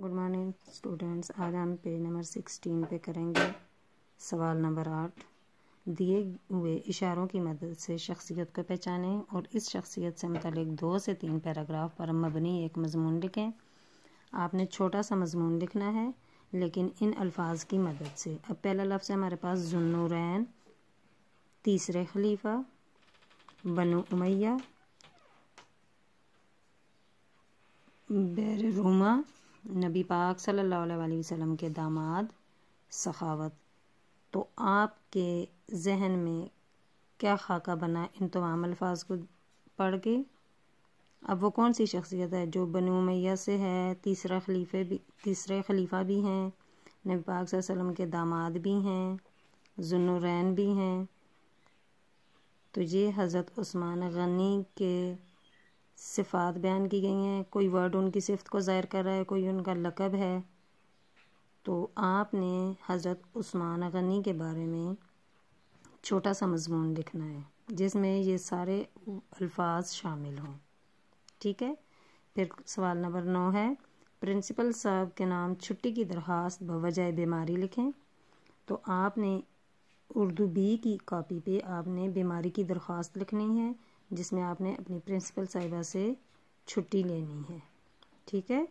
good morning students आज हम page number sixteen पे करेंगे सवाल नंबर आठ दिए हुए इशारों की मदद से शख्सियत को पहचानें और इस शख्सियत से मतलब दो से तीन पैराग्राफ पर मबनी एक मजमून लिखें आपने छोटा सा मजमून लिखना है लेकिन इन अल्फाज की मदद से अब पहला लफ्ज़ है हमारे पास जुन्नूरैन तीसरे खलीफा बनु उमैया बैर रोमा नबी पाक सल्लल्लाहु अलैहि वसल्लम के दामाद सखावत तो आपके जहन में क्या खाका बना इन तमाम अल्फाज को पढ़ के अब वो कौन सी शख्सियत है जो बनोमैया मैया से है तीसरा खलीफे भी तीसरे खलीफा भी हैं नबी पाक वसल्लम के दामाद भी हैं जुनुरैन भी हैं तो ये हज़रत उस्मान गनी के सिफ़ात बयान की गई हैं कोई वर्ड उनकी सिफत को ज़ाहिर कर रहा है कोई उनका लकब है तो आपने हज़रत उस्मान गनी के बारे में छोटा सा मजमून लिखना है जिसमें ये सारे अल्फाज शामिल हों ठीक है फिर सवाल नंबर नौ है प्रिंसिपल साहब के नाम छुट्टी की दरख्वास्त बवजह बीमारी लिखें तो आपने उर्दू बी की कॉपी पे आपने बीमारी की दरख्वास्त लिखनी है जिसमें आपने अपनी प्रिंसिपल साहिबा से छुट्टी लेनी है ठीक है